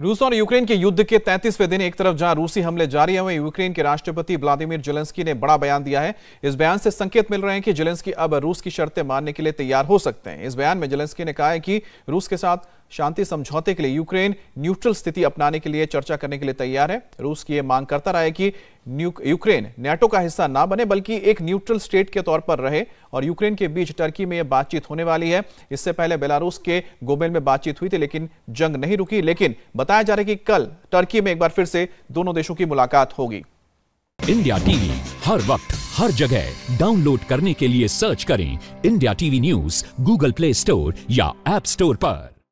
रूस और यूक्रेन के युद्ध के 33वें दिन एक तरफ जहां रूसी हमले जारी हैं वहीं यूक्रेन के राष्ट्रपति व्लादिमीर जेलेंस्की ने बड़ा बयान दिया है इस बयान से संकेत मिल रहे हैं कि जेलेंस्की अब रूस की शर्तें मानने के लिए तैयार हो सकते हैं इस बयान में जेलेंस्की ने कहा है कि रूस के साथ शांति समझौते के लिए यूक्रेन न्यूट्रल स्थिति अपनाने के लिए चर्चा करने के लिए तैयार है रूस की यह मांग करता रहा है कि यूक्रेन नेटो का हिस्सा ना बने बल्कि एक न्यूट्रल स्टेट के तौर पर रहे और यूक्रेन के बीच टर्की में यह बातचीत होने वाली है इससे पहले बेलारूस के गोबेल में बातचीत हुई थी लेकिन जंग नहीं रुकी लेकिन बताया जा रहा है कि कल टर्की में एक बार फिर से दोनों देशों की मुलाकात होगी इंडिया टीवी हर वक्त हर जगह डाउनलोड करने के लिए सर्च करें India TV news Google Play Store या एप स्टोर पर